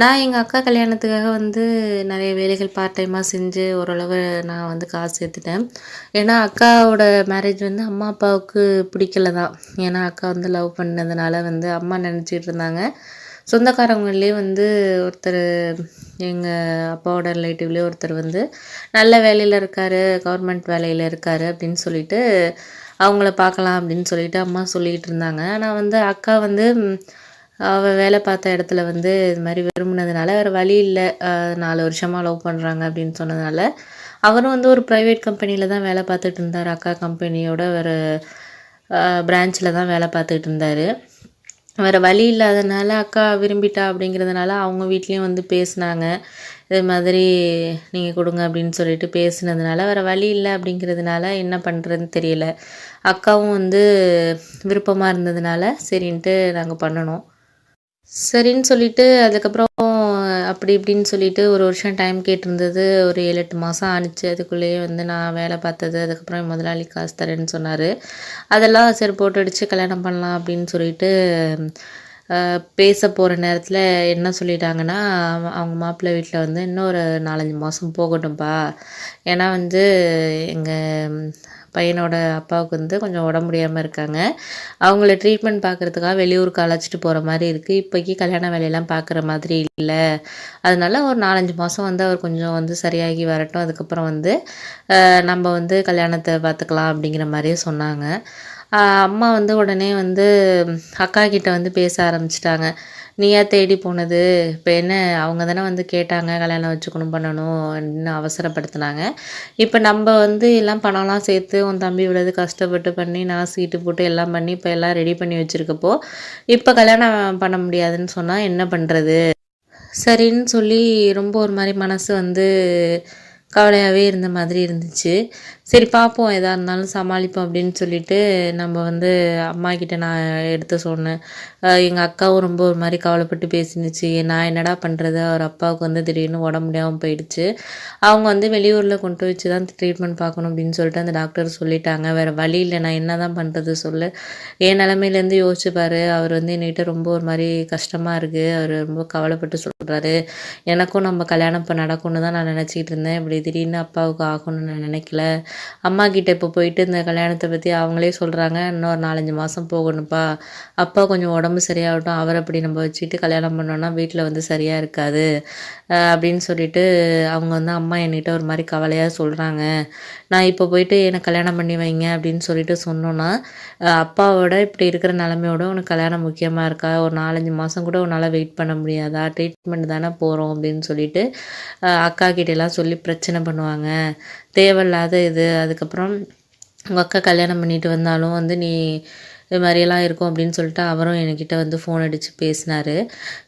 நான் எங்கள் அக்கா கல்யாணத்துக்காக வந்து நிறைய வேலைகள் பார்ட் டைமாக செஞ்சு ஓரளவு நான் வந்து காசு சேர்த்துட்டேன் ஏன்னா அக்காவோட மேரேஜ் வந்து அம்மா அப்பாவுக்கு பிடிக்கல தான் ஏன்னா அக்கா வந்து லவ் பண்ணதுனால வந்து அம்மா நினச்சிட்டு இருந்தாங்க சொந்தக்காரங்களே வந்து ஒருத்தர் எங்கள் அப்பாவோட ரிலேட்டிவ்லே ஒருத்தர் வந்து நல்ல வேலையில் இருக்கார் கவர்மெண்ட் வேலையில் இருக்கார் அப்படின்னு சொல்லிட்டு அவங்கள பார்க்கலாம் அப்படின்னு சொல்லிட்டு அம்மா சொல்லிக்கிட்டு இருந்தாங்க ஆனால் வந்து அக்கா வந்து அவள் வேலை பார்த்த இடத்துல வந்து இது மாதிரி விரும்பினதுனால வேறு வழி இல்லை நாலு வருஷமாக லவ் பண்ணுறாங்க அப்படின்னு சொன்னதுனால அவரும் வந்து ஒரு ப்ரைவேட் கம்பெனியில் தான் வேலை பார்த்துட்டு இருந்தார் அக்கா கம்பெனியோட ஒரு பிரான்ச்சில் தான் வேலை பார்த்துட்டு இருந்தார் வேறு வழி இல்லாதனால அக்கா விரும்பிட்டா அப்படிங்கிறதுனால அவங்க வீட்லேயும் வந்து பேசினாங்க இது மாதிரி நீங்கள் கொடுங்க அப்படின்னு சொல்லிட்டு பேசினதுனால வேறு வழி இல்லை அப்படிங்கிறதுனால என்ன பண்ணுறதுன்னு தெரியல அக்காவும் வந்து விருப்பமாக இருந்ததுனால சரின்ட்டு நாங்கள் பண்ணணும் சரின்னு சொல்லிட்டு அதுக்கப்புறம் அப்படி இப்படின்னு சொல்லிட்டு ஒரு வருஷம் டைம் கேட்டிருந்தது ஒரு ஏழு எட்டு மாதம் ஆணுச்சு அதுக்குள்ளேயே வந்து நான் வேலை பார்த்தது அதுக்கப்புறம் என் முதலாளி காசு தரேன்னு சொன்னார் அதெல்லாம் சரி போட்டு அடித்து கல்யாணம் பண்ணலாம் அப்படின்னு சொல்லிட்டு பேச போகிற நேரத்தில் என்ன சொல்லிட்டாங்கன்னா அவங்க மாப்பிள்ளை வீட்டில் வந்து இன்னும் ஒரு நாலஞ்சு மாதம் போகட்டும்ப்பா ஏன்னா வந்து எங்கள் பையனோட அப்பாவுக்கு வந்து கொஞ்சம் முடியாமல் இருக்காங்க அவங்கள ட்ரீட்மெண்ட் பார்க்குறதுக்காக வெளியூருக்கு அழைச்சிட்டு போகிற மாதிரி இருக்குது இப்போக்கி கல்யாண வேலையெல்லாம் பார்க்குற மாதிரி இல்லை அதனால் ஒரு நாலஞ்சு மாதம் வந்து அவர் கொஞ்சம் வந்து சரியாகி வரட்டும் அதுக்கப்புறம் வந்து நம்ம வந்து கல்யாணத்தை பார்த்துக்கலாம் அப்படிங்கிற மாதிரியே சொன்னாங்க அம்மா வந்து உடனே வந்து அக்கா கிட்ட வந்து பேச ஆரம்பிச்சிட்டாங்க நீயா தேடி போனது இப்போ என்ன அவங்க தானே வந்து கேட்டாங்க கல்யாணம் வச்சுக்கணும் பண்ணணும் அப்படின்னு அவசரப்படுத்தினாங்க இப்போ நம்ம வந்து எல்லாம் பணம்லாம் சேர்த்து உன் தம்பி விழுது கஷ்டப்பட்டு பண்ணி நான் சீட்டு போட்டு எல்லாம் பண்ணி இப்போ எல்லாம் ரெடி பண்ணி வச்சுருக்கப்போ இப்போ கல்யாணம் பண்ண முடியாதுன்னு சொன்னால் என்ன பண்ணுறது சரின்னு சொல்லி ரொம்ப ஒரு மாதிரி மனசு வந்து கவலையாகவே இருந்த மாதிரி இருந்துச்சு சரி பார்ப்போம் எதாக இருந்தாலும் சமாளிப்போம் அப்படின்னு சொல்லிட்டு நம்ம வந்து அம்மா கிட்ட நான் எடுத்து சொன்னேன் எங்கள் அக்காவும் ரொம்ப ஒரு மாதிரி கவலைப்பட்டு பேசினுச்சு நான் என்னடா பண்ணுறது அவர் அப்பாவுக்கு வந்து திடீர்னு உடம்பு முடியாமல் போயிடுச்சு அவங்க வந்து வெளியூரில் கொண்டு வச்சு தான் ட்ரீட்மெண்ட் பார்க்கணும் அப்படின்னு சொல்லிட்டு அந்த டாக்டர் சொல்லிட்டாங்க வேறு வழி இல்லை நான் என்ன தான் பண்ணுறது சொல்லு என் நிலமையிலேருந்து யோசிச்சுப்பார் அவர் வந்து என்கிட்ட ரொம்ப ஒரு மாதிரி கஷ்டமாக இருக்குது அவர் ரொம்ப கவலைப்பட்டு சொல்கிறாரு எனக்கும் நம்ம கல்யாணம் இப்போ நடக்கும்னு தான் நான் நினச்சிக்கிட்டு இருந்தேன் இப்படி திடீர்னு அப்பாவுக்கு ஆகணும்னு நான் நினைக்கல அம்மா கிட்டே இப்போ போயிட்டு இந்த கல்யாணத்தை பற்றி அவங்களே சொல்கிறாங்க இன்னும் ஒரு நாலஞ்சு மாதம் போகணும்ப்பா அப்பா கொஞ்சம் உடம்பு சரியாகட்டும் அவர் அப்படி நம்ம வச்சுட்டு கல்யாணம் பண்ணோன்னா வீட்டில் வந்து சரியாக இருக்காது அப்படின்னு சொல்லிட்டு அவங்க வந்து அம்மா என்கிட்ட ஒரு மாதிரி கவலையாக சொல்கிறாங்க நான் இப்போ போயிட்டு என்னை கல்யாணம் பண்ணி வைங்க அப்படின்னு சொல்லிட்டு சொன்னோன்னா அப்பாவோட இப்படி இருக்கிற நிலமையோட உனக்கு கல்யாணம் முக்கியமாக இருக்கா ஒரு நாலஞ்சு மாதம் கூட உன்னால் வெயிட் பண்ண முடியாதா ட்ரீட்மெண்ட் தானே போகிறோம் அப்படின்னு சொல்லிட்டு அக்கா கிட்டலாம் சொல்லி பிரச்சனை பண்ணுவாங்க தேவையில்லாத இது அதுக்கப்புறம் உங்கள் அக்கா கல்யாணம் பண்ணிட்டு வந்தாலும் வந்து நீ இது மாதிரியெல்லாம் இருக்கும் அப்படின்னு சொல்லிட்டு அவரும் என்கிட்ட வந்து ஃபோன் அடித்து பேசினார்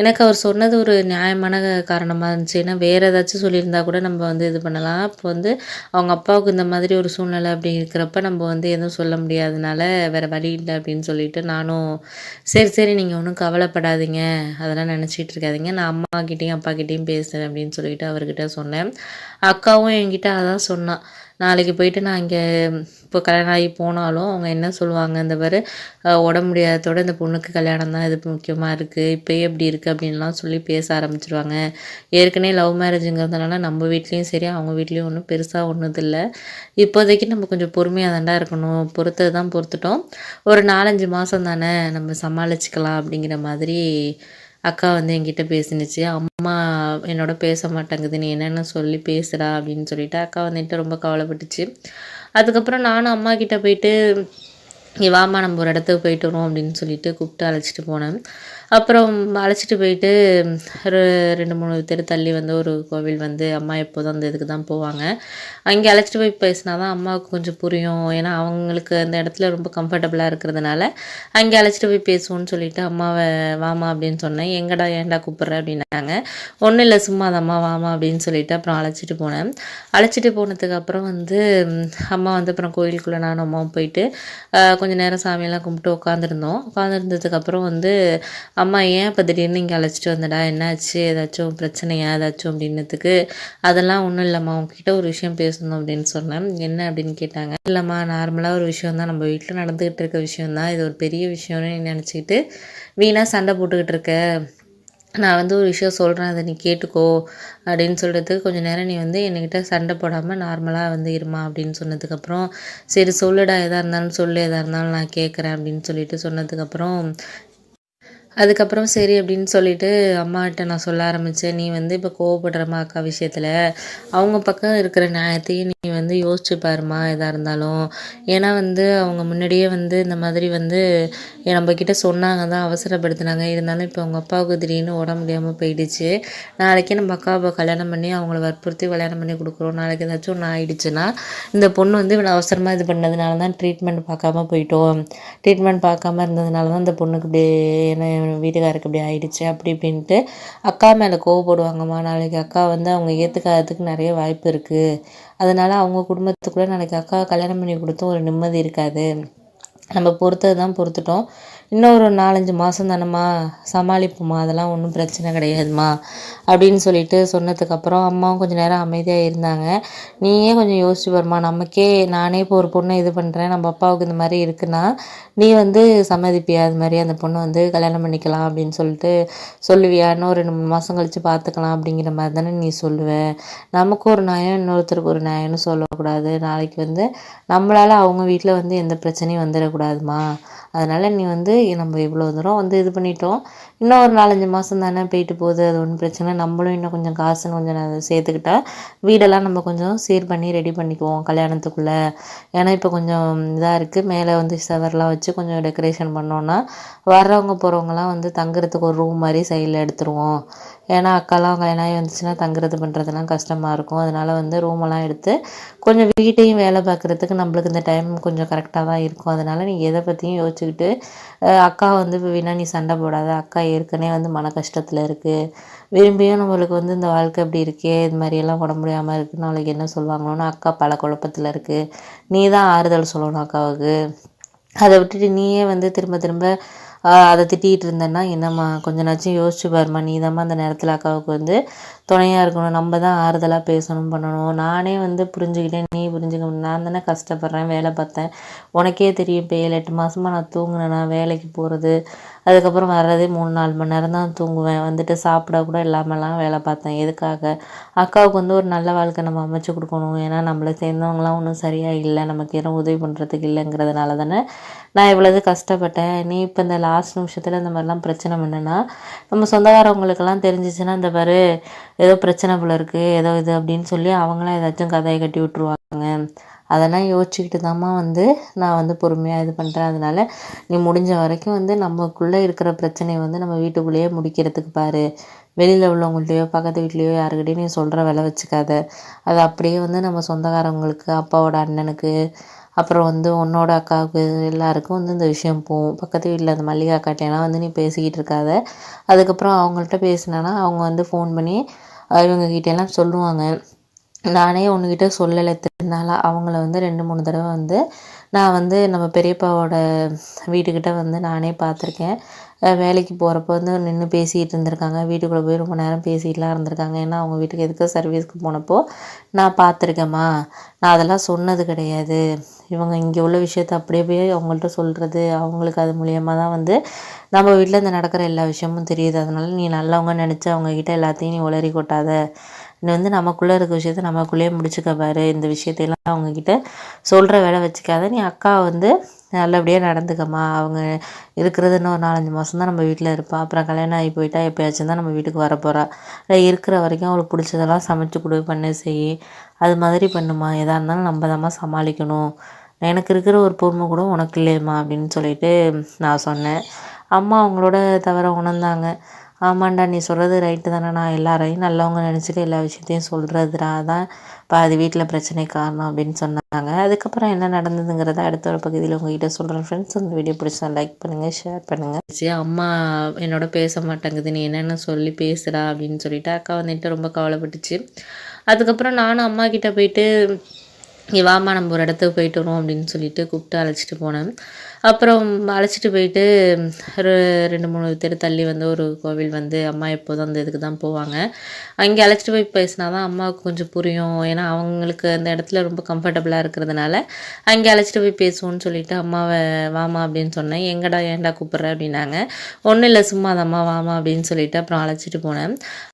எனக்கு அவர் சொன்னது ஒரு நியாயமான காரணமாக இருந்துச்சு ஏன்னா வேறு ஏதாச்சும் சொல்லியிருந்தா கூட நம்ம வந்து இது பண்ணலாம் இப்போ வந்து அவங்க அப்பாவுக்கு இந்த மாதிரி ஒரு சூழ்நிலை அப்படி இருக்கிறப்ப நம்ம வந்து எதுவும் சொல்ல முடியாதனால வேறு வழி இல்லை அப்படின்னு சொல்லிட்டு நானும் சரி சரி நீங்கள் ஒன்றும் கவலைப்படாதீங்க அதெல்லாம் நினச்சிட்டு இருக்காதிங்க நான் அம்மாக்கிட்டேயும் அப்பாக்கிட்டேயும் பேசுகிறேன் அப்படின்னு சொல்லிட்டு அவர்கிட்ட சொன்னேன் அக்காவும் என்கிட்ட அதான் சொன்னான் நாளைக்கு போயிட்டு நான் இங்கே இப்போ கல்யாணம் ஆகி போனாலும் அவங்க என்ன சொல்லுவாங்க இந்த பேர் உடம்பு முடியாததோட இந்த பொண்ணுக்கு கல்யாணம் தான் இது முக்கியமாக இருக்குது இப்போயே இப்படி இருக்குது அப்படின்லாம் சொல்லி பேச ஆரம்பிச்சிருவாங்க ஏற்கனவே லவ் மேரேஜுங்கிறதுனால நம்ம வீட்லேயும் சரி அவங்க வீட்லேயும் ஒன்றும் பெருசாக ஒன்றும் இல்லை இப்போதைக்கு நம்ம கொஞ்சம் பொறுமையாக தாண்டா இருக்கணும் பொறுத்தது தான் பொறுத்துட்டோம் ஒரு நாலஞ்சு மாதம் தானே நம்ம சமாளிச்சுக்கலாம் அப்படிங்கிற மாதிரி அக்கா வந்து என்கிட்ட பேசினுச்சு அம்மா என்னோட பேச மாட்டேங்குது நீ என்னென்ன சொல்லி பேசுகிறா அப்படின்னு சொல்லிட்டு அக்கா வந்துட்டு ரொம்ப கவலைப்பட்டுச்சு அதுக்கப்புறம் நானும் அம்மா கிட்டே போயிட்டு வாமா நம்ம ஒரு இடத்துக்கு போயிட்டு வரோம் அப்படின்னு சொல்லிட்டு கூப்பிட்டு அழைச்சிட்டு போனேன் அப்புறம் அழைச்சிட்டு போயிட்டு ஒரு ரெண்டு மூணு தெரு தள்ளி வந்து ஒரு கோவில் வந்து அம்மா எப்போதும் அந்த இதுக்கு தான் போவாங்க அங்கே அழைச்சிட்டு போய் பேசினா தான் அம்மாவுக்கு கொஞ்சம் புரியும் ஏன்னா அவங்களுக்கு அந்த இடத்துல ரொம்ப கம்ஃபர்டபுளாக இருக்கிறதுனால அங்கே அழைச்சிட்டு போய் பேசுவோன்னு சொல்லிட்டு அம்மாவை வாமா அப்படின்னு சொன்னேன் எங்கடா ஏன்டா கூப்பிட்ற அப்படின்னாங்க ஒன்றும் இல்லை சும்மா அம்மா வாமா அப்படின்னு சொல்லிட்டு அப்புறம் அழைச்சிட்டு போனேன் அழைச்சிட்டு போனதுக்கு அப்புறம் வந்து அம்மா வந்து அப்புறம் கோயிலுக்குள்ளே நானும் அம்மாவும் போயிட்டு கொஞ்சம் நேரம் சாமியெல்லாம் கும்பிட்டு உட்காந்துருந்தோம் உட்காந்துருந்ததுக்கப்புறம் வந்து அம்மா ஏன் இப்போ திடீர்னு இங்கே அழைச்சிட்டு வந்தடா என்னாச்சு ஏதாச்சும் பிரச்சனையா ஏதாச்சும் அப்படின்னதுக்கு அதெல்லாம் ஒன்றும் இல்லைம்மா உங்ககிட்ட ஒரு விஷயம் பேசணும் அப்படின்னு சொன்னேன் என்ன அப்படின்னு கேட்டாங்க இல்லைம்மா நார்மலாக ஒரு விஷயம் தான் நம்ம வீட்டில் நடந்துக்கிட்டு இருக்க விஷயம் தான் இது ஒரு பெரிய விஷயம்னு நினச்சிக்கிட்டு வீணாக சண்டை போட்டுக்கிட்டு இருக்க நான் வந்து ஒரு விஷயம் சொல்கிறேன் அதை நீ கேட்டுக்கோ அப்படின்னு சொல்கிறதுக்கு கொஞ்சம் நேரம் நீ வந்து என்கிட்ட சண்டை போடாமல் நார்மலாக வந்து இருமா அப்படின்னு சொன்னதுக்கப்புறம் சரி சொல்லுடா எதாக இருந்தாலும் சொல்லு எதாக இருந்தாலும் நான் கேட்குறேன் அப்படின்னு சொல்லிட்டு சொன்னதுக்கப்புறம் அதுக்கப்புறம் சரி அப்படின்னு சொல்லிட்டு அம்மாகிட்ட நான் சொல்ல ஆரம்பித்தேன் நீ வந்து இப்போ கோவப்படுறமா அக்கா விஷயத்தில் அவங்க பக்கம் இருக்கிற நியாயத்தையும் நீ வந்து யோசிச்சு பாருமா எதாக இருந்தாலும் ஏன்னா வந்து அவங்க முன்னாடியே வந்து இந்த மாதிரி வந்து நம்மக்கிட்ட சொன்னாங்க தான் அவசரப்படுத்தினாங்க இருந்தாலும் இப்போ அவங்க அப்பாவுக்கு திடீர்னு உடம்பு முடியாமல் போயிடுச்சு நாளைக்கே நம்ம அக்காவை கல்யாணம் பண்ணி அவங்கள வற்புறுத்தி கல்யாணம் பண்ணி கொடுக்குறோம் நாளைக்கு ஏதாச்சும் ஒன்று ஆகிடுச்சுன்னா இந்த பொண்ணு வந்து இவ்வளோ அவசரமாக இது பண்ணதுனால தான் ட்ரீட்மெண்ட் பார்க்காம போயிட்டோம் ட்ரீட்மெண்ட் பார்க்காம இருந்ததுனால தான் இந்த பொண்ணுக்கு இப்படி என்ன வீட்டுக்காருக்கு இப்படி ஆயிடுச்சு அப்படி இப்படின்ட்டு அக்கா மேலே கோவப்படுவாங்கம்மா நாளைக்கு அக்கா வந்து அவங்க ஏற்றுக்காததுக்கு நிறைய வாய்ப்பு இருக்குது அதனால் அவங்க குடும்பத்துக்குள்ளே நாளைக்கு அக்கா கல்யாணம் பண்ணி கொடுத்தும் ஒரு நிம்மதி இருக்காது நம்ம பொறுத்தது தான் பொறுத்துட்டோம் இன்னும் ஒரு நாலஞ்சு மாதம் தானம்மா சமாளிப்புமா அதெல்லாம் ஒன்றும் பிரச்சனை கிடையாதுமா அப்படின்னு சொல்லிட்டு சொன்னதுக்கப்புறம் அம்மாவும் கொஞ்சம் நேரம் அமைதியாக இருந்தாங்க நீயே கொஞ்சம் யோசிச்சு வருமா நமக்கே நானே இப்போ ஒரு பொண்ணை இது பண்ணுறேன் நம்ம அப்பாவுக்கு இந்த மாதிரி இருக்குன்னா நீ வந்து சம்மதிப்பியா அது மாதிரி அந்த பொண்ணை வந்து கல்யாணம் பண்ணிக்கலாம் அப்படின்னு சொல்லிட்டு சொல்லுவியா இன்னும் ரெண்டு மூணு மாதம் கழித்து பார்த்துக்கலாம் அப்படிங்கிற மாதிரி தானே நீ சொல்லுவ நமக்கு ஒரு நியாயம் இன்னொருத்தருக்கு ஒரு நியாயம்னு சொல்லக்கூடாது நாளைக்கு வந்து நம்மளால் அவங்க வீட்டில் வந்து எந்த பிரச்சனையும் வந்துடக்கூடாதுமா அதனால் நீ வந்து நம்ம இவ்வளோ தூரம் வந்து இது பண்ணிட்டோம் இன்னும் ஒரு நாலஞ்சு மாதம் தானே போயிட்டு போகுது அது ஒன்றும் பிரச்சனை நம்மளும் இன்னும் கொஞ்சம் காசுன்னு கொஞ்சம் நான் சேர்த்துக்கிட்டா வீடெல்லாம் நம்ம கொஞ்சம் சீர் பண்ணி ரெடி பண்ணிக்குவோம் கல்யாணத்துக்குள்ளே ஏன்னா இப்போ கொஞ்சம் இதாக இருக்குது மேலே வந்து செவர்லாம் வச்சு கொஞ்சம் டெக்கரேஷன் பண்ணோன்னா வர்றவங்க போகிறவங்கலாம் வந்து தங்குறதுக்கு ஒரு ரூம் மாதிரி சைடில் எடுத்துருவோம் ஏன்னா அக்காலாம் கல்யாணம் ஆகி வந்துச்சுன்னா தங்குறது பண்ணுறதுலாம் கஷ்டமாக இருக்கும் அதனால் வந்து ரூமெல்லாம் எடுத்து கொஞ்சம் வீட்டையும் வேலை பார்க்குறதுக்கு நம்மளுக்கு இந்த டைம் கொஞ்சம் கரெக்டாக தான் இருக்கும் அதனால் நீ எதை பற்றியும் யோசிச்சுக்கிட்டு அக்கா வந்து வீணா நீ சண்டை போடாத அக்கா ஏற்கனவே வந்து மன கஷ்டத்தில் இருக்குது விரும்பியும் நம்மளுக்கு வந்து இந்த வாழ்க்கை எப்படி இருக்கே இது மாதிரியெல்லாம் உடம்பு முடியாமல் இருக்குன்னு நாளைக்கு என்ன சொல்லுவாங்களோன்னு அக்கா பல குழப்பத்தில் இருக்குது நீ தான் ஆறுதல் சொல்லணும் அக்காவுக்கு அதை விட்டுட்டு நீயே வந்து திரும்ப திரும்ப அதை திட்டிகிட்டு இருந்தேன்னா என்னம்மா கொஞ்ச நாச்சும் யோசிச்சு பாருமா நீ தாம்மா அந்த நேரத்தில் அக்காவுக்கு வந்து துணையாக இருக்கணும் நம்ம தான் ஆறுதலாக பேசணும் பண்ணணும் நானே வந்து புரிஞ்சுக்கிட்டேன் நீ புரிஞ்சுக்க நான் தானே கஷ்டப்படுறேன் வேலை பார்த்தேன் உனக்கே தெரியும் இப்போ ஏழு எட்டு மாதமாக நான் தூங்கினேன்னா வேலைக்கு போகிறது அதுக்கப்புறம் வர்றதே மூணு நாலு மணி நேரம் தான் தூங்குவேன் வந்துட்டு சாப்பிட கூட இல்லாமலாம் வேலை பார்த்தேன் எதுக்காக அக்காவுக்கு வந்து ஒரு நல்ல வாழ்க்கை நம்ம அமைச்சு கொடுக்கணும் ஏன்னா நம்மளை சேர்ந்தவங்களாம் ஒன்றும் சரியாக இல்லை நமக்கு எதுவும் உதவி பண்ணுறதுக்கு இல்லைங்கிறதுனால தானே நான் இவ்வளவு கஷ்டப்பட்டேன் நீ இப்போ இந்த லாஸ்ட் நிமிஷத்தில் இந்த மாதிரிலாம் பிரச்சனை பண்ணுன்னா நம்ம சொந்தக்காரவங்களுக்கெல்லாம் தெரிஞ்சிச்சுன்னா இந்த பாரு ஏதோ பிரச்சனை போல இருக்குது ஏதோ இது அப்படின்னு சொல்லி அவங்களாம் ஏதாச்சும் கதையை கட்டி விட்டுருவாங்க இருக்காங்க அதெல்லாம் யோசிச்சுக்கிட்டு தான்மா வந்து நான் வந்து பொறுமையாக இது பண்ணுறேன் அதனால் நீ முடிஞ்ச வரைக்கும் வந்து நமக்குள்ளே இருக்கிற பிரச்சனையை வந்து நம்ம வீட்டுக்குள்ளேயே முடிக்கிறதுக்கு பாரு வெளியில் உள்ளவங்கள்ட்டையோ பக்கத்து வீட்லேயோ யாருக்கிட்டையும் நீ சொல்கிற விலை வச்சுக்காத அது அப்படியே வந்து நம்ம சொந்தக்காரவங்களுக்கு அப்பாவோட அண்ணனுக்கு அப்புறம் வந்து உன்னோட அக்காவுக்கு எல்லாருக்கும் வந்து இந்த விஷயம் போகும் பக்கத்து வீட்டில் அந்த மல்லிகை அக்காட்டையெல்லாம் வந்து நீ பேசிக்கிட்டு இருக்காத அதுக்கப்புறம் அவங்கள்ட்ட பேசினேன்னா அவங்க வந்து ஃபோன் பண்ணி இவங்ககிட்டலாம் சொல்லுவாங்க நானே உன்கிட்ட சொல்லலை திருநாளா அவங்கள வந்து ரெண்டு மூணு தடவை வந்து நான் வந்து நம்ம பெரியப்பாவோட வீட்டுக்கிட்ட வந்து நானே பார்த்துருக்கேன் வேலைக்கு போகிறப்ப வந்து நின்று பேசிகிட்டு இருந்திருக்காங்க வீட்டுக்குள்ளே போய் ரொம்ப நேரம் பேசிகிட்டுலாம் இருந்திருக்காங்க ஏன்னா அவங்க வீட்டுக்கு எதுக்கு சர்வீஸ்க்கு போனப்போ நான் பார்த்துருக்கேம்மா நான் அதெல்லாம் சொன்னது கிடையாது இவங்க இங்கே உள்ள விஷயத்த அப்படியே போய் அவங்கள்ட்ட சொல்கிறது அவங்களுக்கு அது மூலியமாக தான் வந்து நம்ம வீட்டில் இந்த நடக்கிற எல்லா விஷயமும் தெரியுது அதனால நீ நல்லவங்க நினச்சி அவங்கக்கிட்ட எல்லாத்தையும் நீ உளறி கொட்டாத வந்து நமக்குள்ளே இருக்க விஷயத்த நமக்குள்ளேயே முடிச்சுக்க பாரு இந்த விஷயத்தையெல்லாம் அவங்கக்கிட்ட சொல்கிற வேலை வச்சுக்காத நீ அக்கா வந்து நல்லபடியாக நடந்துக்கம்மா அவங்க இருக்கிறதுன்னு ஒரு நாலஞ்சு மாதம் தான் நம்ம வீட்டில் இருப்பாள் அப்புறம் கல்யாணம் ஆகி போயிட்டா எப்போயாச்சும் தான் நம்ம வீட்டுக்கு வர போகிறா இல்லை இருக்கிற வரைக்கும் அவளுக்கு பிடிச்சதெல்லாம் சமைச்சு கொடு பண்ண செய் அது மாதிரி பண்ணுமா எதாக இருந்தாலும் நம்ம தான் சமாளிக்கணும் எனக்கு இருக்கிற ஒரு பொறுமை கூட உனக்கு இல்லையம்மா அப்படின்னு சொல்லிட்டு நான் சொன்னேன் அம்மா அவங்களோட தவிர உணர்ந்தாங்க ஆமாண்டா நீ சொல்கிறது ரைட்டு தானே நான் எல்லாரையும் நல்லவங்க நினச்சிட்டு எல்லா விஷயத்தையும் சொல்கிறதுடா தான் இப்போ அது வீட்டில் பிரச்சனை காரணம் அப்படின்னு சொன்னாங்க அதுக்கப்புறம் என்ன நடந்ததுங்கிறத அடுத்த ஒரு பகுதியில் உங்ககிட்ட சொல்கிறேன் ஃப்ரெண்ட்ஸ் அந்த வீடியோ பிடிச்சா லைக் பண்ணுங்கள் ஷேர் பண்ணுங்கள் சரி அம்மா என்னோட பேச மாட்டேங்குது நீ என்னென்ன சொல்லி பேசுகிறா அப்படின்னு சொல்லிட்டு அக்கா வந்துட்டு ரொம்ப கவலைப்பட்டுச்சு அதுக்கப்புறம் நானும் அம்மா கிட்டே போயிட்டு இங்கே வாமா நம்ம ஒரு இடத்துக்கு போயிட்டு வரோம் அப்படின்னு சொல்லிட்டு கூப்பிட்டு அழைச்சிட்டு போனேன் அப்புறம் அழைச்சிட்டு போயிட்டு ஒரு ரெண்டு மூணு பேர் தள்ளி வந்து ஒரு கோவில் வந்து அம்மா எப்போதும் அந்த இதுக்கு தான் போவாங்க அங்கே அழைச்சிட்டு போய் பேசினா தான் அம்மாவுக்கு கொஞ்சம் புரியும் ஏன்னா அவங்களுக்கு அந்த இடத்துல ரொம்ப கம்ஃபர்டபுளாக இருக்கிறதுனால அங்கே அழைச்சிட்டு போய் பேசுவோன்னு சொல்லிட்டு அம்மாவை வாமா அப்படின்னு சொன்னேன் எங்கடா ஏன்டா கூப்பிட்ற அப்படின்னாங்க ஒன்றும் இல்லை சும்மா அது அம்மா வாமா அப்படின்னு சொல்லிட்டு அப்புறம் அழைச்சிட்டு போனேன்